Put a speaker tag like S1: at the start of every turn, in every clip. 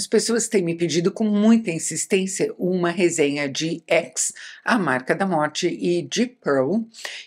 S1: As pessoas têm me pedido com muita insistência uma resenha de X, a marca da morte, e de Pearl,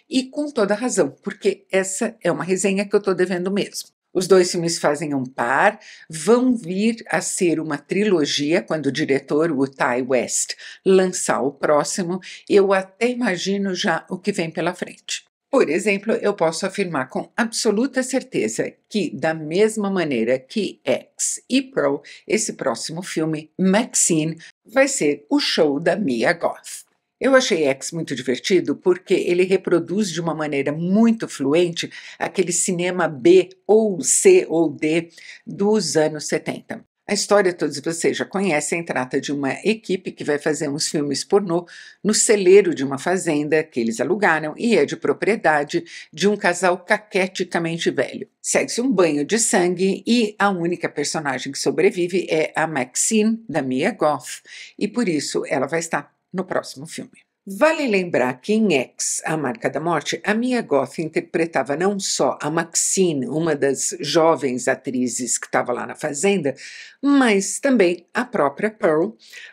S1: e com toda razão, porque essa é uma resenha que eu estou devendo mesmo. Os dois filmes fazem um par, vão vir a ser uma trilogia quando o diretor, o Ty West, lançar o próximo. Eu até imagino já o que vem pela frente. Por exemplo, eu posso afirmar com absoluta certeza que, da mesma maneira que X e Pro, esse próximo filme, Maxine, vai ser o show da Mia Goth. Eu achei X muito divertido porque ele reproduz de uma maneira muito fluente aquele cinema B ou C ou D dos anos 70. A história todos vocês já conhecem, trata de uma equipe que vai fazer uns filmes pornô no celeiro de uma fazenda que eles alugaram e é de propriedade de um casal caqueticamente velho. Segue-se um banho de sangue e a única personagem que sobrevive é a Maxine, da Mia Goth e por isso ela vai estar no próximo filme. Vale lembrar que em X, A Marca da Morte, a Mia Goth interpretava não só a Maxine, uma das jovens atrizes que estava lá na Fazenda, mas também a própria Pearl,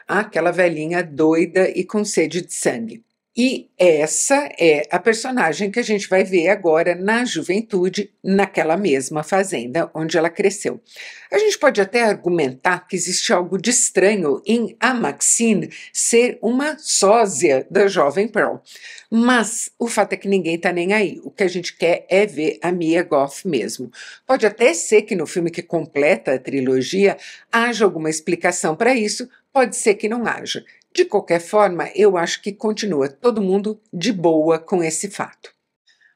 S1: aquela velhinha doida e com sede de sangue. E essa é a personagem que a gente vai ver agora na juventude, naquela mesma fazenda onde ela cresceu. A gente pode até argumentar que existe algo de estranho em a Maxine ser uma sósia da jovem Pearl, mas o fato é que ninguém tá nem aí. O que a gente quer é ver a Mia Goff mesmo. Pode até ser que no filme que completa a trilogia haja alguma explicação para isso, pode ser que não haja. De qualquer forma, eu acho que continua todo mundo de boa com esse fato.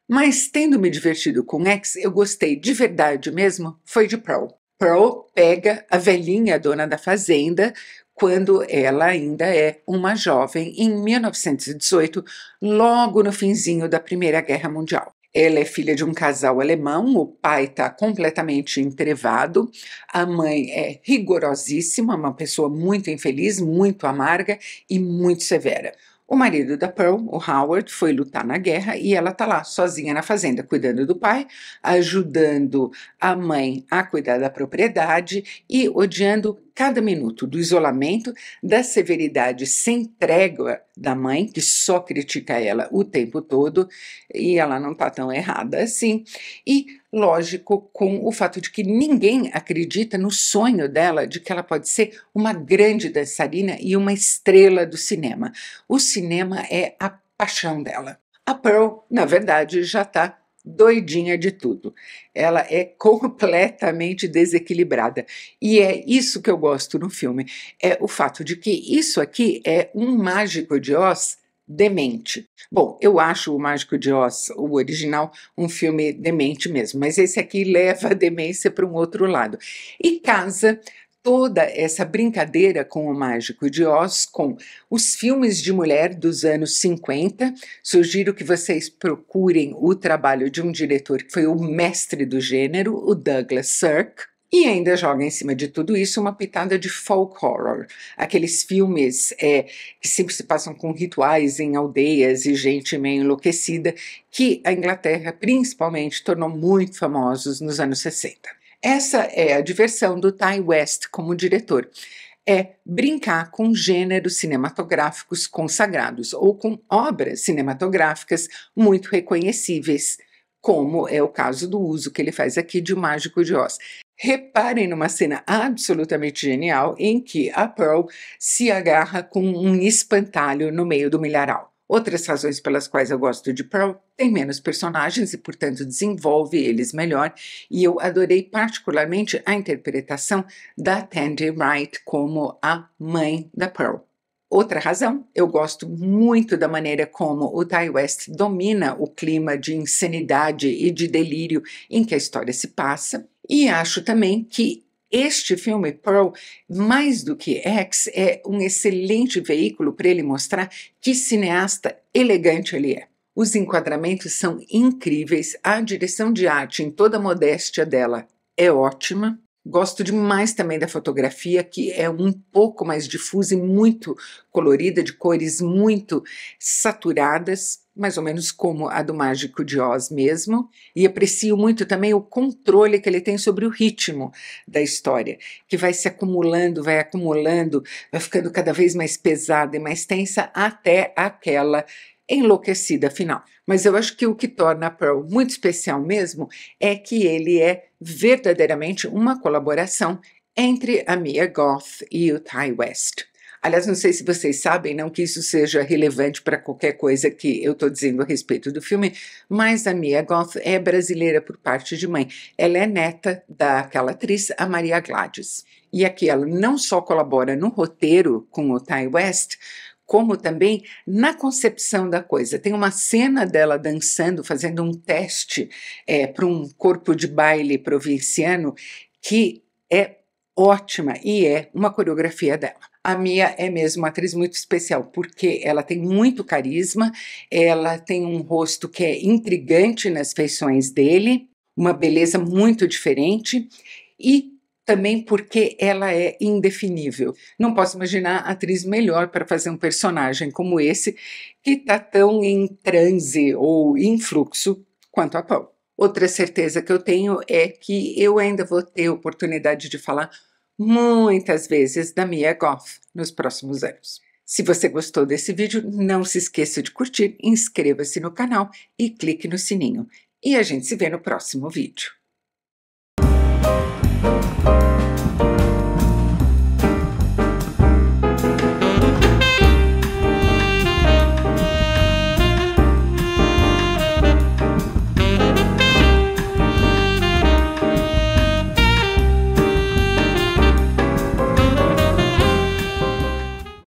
S1: Mas tendo me divertido com X, eu gostei de verdade mesmo, foi de Pearl. Pearl pega a velhinha dona da fazenda quando ela ainda é uma jovem, em 1918, logo no finzinho da Primeira Guerra Mundial. Ela é filha de um casal alemão, o pai está completamente entrevado, a mãe é rigorosíssima, uma pessoa muito infeliz, muito amarga e muito severa. O marido da Pearl, o Howard, foi lutar na guerra e ela está lá sozinha na fazenda, cuidando do pai, ajudando a mãe a cuidar da propriedade e odiando cada minuto do isolamento, da severidade sem trégua da mãe, que só critica ela o tempo todo, e ela não está tão errada assim, e, lógico, com o fato de que ninguém acredita no sonho dela de que ela pode ser uma grande dançarina e uma estrela do cinema. O cinema é a paixão dela. A Pearl, na verdade, já está doidinha de tudo. Ela é completamente desequilibrada. E é isso que eu gosto no filme, é o fato de que isso aqui é um mágico de Oz demente. Bom, eu acho o Mágico de Oz, o original, um filme demente mesmo, mas esse aqui leva a demência para um outro lado. E casa toda essa brincadeira com o Mágico de Oz, com os filmes de mulher dos anos 50. Sugiro que vocês procurem o trabalho de um diretor que foi o mestre do gênero, o Douglas Sirk. E ainda joga em cima de tudo isso uma pitada de folk horror, aqueles filmes é, que sempre se passam com rituais em aldeias e gente meio enlouquecida, que a Inglaterra principalmente tornou muito famosos nos anos 60. Essa é a diversão do Ty West como diretor. É brincar com gêneros cinematográficos consagrados ou com obras cinematográficas muito reconhecíveis, como é o caso do uso que ele faz aqui de O Mágico de Oz. Reparem numa cena absolutamente genial em que a Pearl se agarra com um espantalho no meio do milharal. Outras razões pelas quais eu gosto de Pearl tem menos personagens e, portanto, desenvolve eles melhor, e eu adorei particularmente a interpretação da Tandy Wright como a mãe da Pearl. Outra razão, eu gosto muito da maneira como o Ty West domina o clima de insanidade e de delírio em que a história se passa, e acho também que este filme, Pearl, mais do que X, é um excelente veículo para ele mostrar que cineasta elegante ele é. Os enquadramentos são incríveis, a direção de arte, em toda a modéstia dela, é ótima. Gosto demais também da fotografia, que é um pouco mais difusa e muito colorida, de cores muito saturadas mais ou menos como a do Mágico de Oz mesmo, e aprecio muito também o controle que ele tem sobre o ritmo da história, que vai se acumulando, vai acumulando, vai ficando cada vez mais pesada e mais tensa até aquela enlouquecida final. Mas eu acho que o que torna a Pearl muito especial mesmo é que ele é verdadeiramente uma colaboração entre a Mia Goth e o Ty West. Aliás, não sei se vocês sabem, não que isso seja relevante para qualquer coisa que eu estou dizendo a respeito do filme, mas a Mia Goth é brasileira por parte de mãe. Ela é neta daquela atriz, a Maria Gladys. E aqui ela não só colabora no roteiro com o Ty West, como também na concepção da coisa. Tem uma cena dela dançando, fazendo um teste é, eh, para um corpo de baile provinciano que é ótima e é uma coreografia dela. A Mia é mesmo uma atriz muito especial, porque ela tem muito carisma, ela tem um rosto que é intrigante nas feições dele, uma beleza muito diferente e também porque ela é indefinível. Não posso imaginar atriz melhor para fazer um personagem como esse, que está tão em transe ou em fluxo quanto a Paul. Outra certeza que eu tenho é que eu ainda vou ter oportunidade de falar muitas vezes da Mia Goff nos próximos anos. Se você gostou desse vídeo, não se esqueça de curtir, inscreva-se no canal e clique no sininho. E a gente se vê no próximo vídeo.